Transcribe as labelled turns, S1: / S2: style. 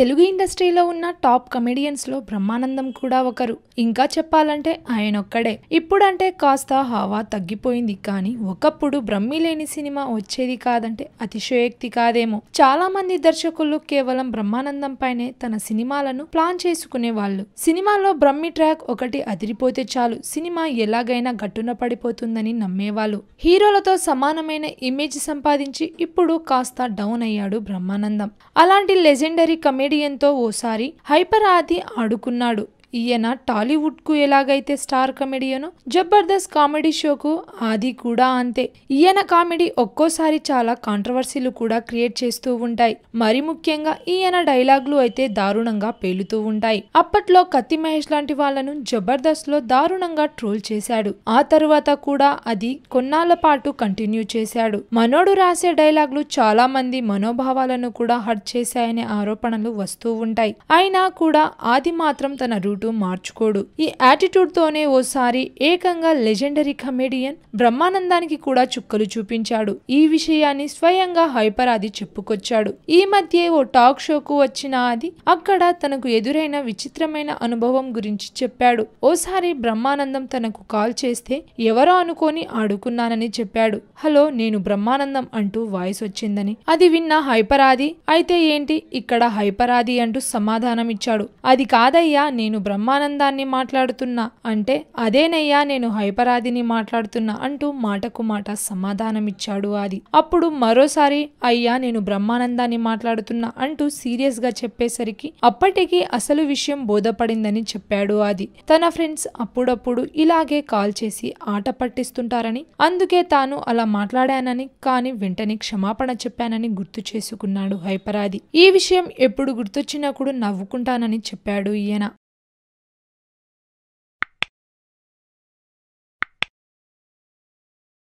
S1: తెలుగు ఇండస్ట్రీలో ఉన్న టాప్ లో బ్రహ్మానందం కూడా ఒకరు ఇంకా చెప్పాలంటే ఆయన ఒక్కడే ఇప్పుడంటే కాస్త హావా తగ్గిపోయింది కానీ ఒకప్పుడు బ్రహ్మి లేని సినిమా వచ్చేది కాదంటే అతిశయోక్తి కాదేమో చాలా మంది దర్శకులు కేవలం బ్రహ్మానందం పైనే తన సినిమాలను ప్లాన్ చేసుకునేవాళ్ళు సినిమాలో బ్రహ్మి ట్రాక్ ఒకటి అదిరిపోతే చాలు సినిమా ఎలాగైనా గట్టున పడిపోతుందని నమ్మేవాళ్ళు హీరోలతో సమానమైన ఇమేజ్ సంపాదించి ఇప్పుడు కాస్త డౌన్ అయ్యాడు బ్రహ్మానందం అలాంటి లెజెండరీ కమెడీ కమెడియన్తో ఓసారి హైపర్ ఆడుకున్నాడు ఈయన టాలీవుడ్కు ఎలాగైతే స్టార్ కమెడియను జబర్దస్త్ కామెడీ షోకు ఆది కూడా అంతే ఈయన కామెడీ ఒక్కోసారి చాలా కాంట్రవర్సీలు కూడా క్రియేట్ చేస్తూ ఉంటాయి మరి ముఖ్యంగా ఈయన డైలాగులు అయితే దారుణంగా పేలుతూ ఉంటాయి అప్పట్లో కత్తి మహేష్ లాంటి వాళ్లను జబర్దస్త్ లో దారుణంగా ట్రోల్ చేశాడు ఆ తరువాత కూడా అది కొన్నాళ్ల పాటు కంటిన్యూ చేశాడు మనోడు రాసే డైలాగులు చాలా మంది మనోభావాలను కూడా హర్ట్ చేశాయనే ఆరోపణలు వస్తూ ఉంటాయి అయినా కూడా ఆది మాత్రం తన రూట్ అనుకుంటూ మార్చుకోడు ఈ తోనే ఓసారి ఏకంగా లెజెండరీ కమెడియన్ బ్రహ్మానందానికి కూడా చుక్కలు చూపించాడు ఈ విషయాన్ని స్వయంగా హైపర్ ఆది చెప్పుకొచ్చాడు ఈ మధ్య ఓ టాక్ షోకు వచ్చిన అది అక్కడ తనకు ఎదురైన విచిత్రమైన అనుభవం గురించి చెప్పాడు ఓసారి బ్రహ్మానందం తనకు కాల్ చేస్తే ఎవరో అనుకోని ఆడుకున్నానని చెప్పాడు హలో నేను బ్రహ్మానందం అంటూ వాయిస్ వచ్చిందని అది విన్న హైపరాది అయితే ఏంటి ఇక్కడ హైపరాది అంటూ సమాధానం ఇచ్చాడు అది కాదయ్యా నేను బ్రహ్మానందాన్ని మాట్లాడుతున్నా అంటే అదేనయ్యా నేను హైపరాదిని మాట్లాడుతున్నా అంటూ మాటకు మాట సమాధానమిచ్చాడు ఆది అప్పుడు మరోసారి అయ్యా నేను బ్రహ్మానందాన్ని మాట్లాడుతున్నా అంటూ సీరియస్గా చెప్పేసరికి అప్పటికి అసలు విషయం బోధపడిందని చెప్పాడు ఆది తన ఫ్రెండ్స్ అప్పుడప్పుడు ఇలాగే కాల్ చేసి ఆట పట్టిస్తుంటారని అందుకే తాను అలా మాట్లాడానని కానీ వెంటనే క్షమాపణ చెప్పానని గుర్తు చేసుకున్నాడు హైపరాది ఈ విషయం ఎప్పుడు గుర్తొచ్చినప్పుడు నవ్వుకుంటానని చెప్పాడు ఈయన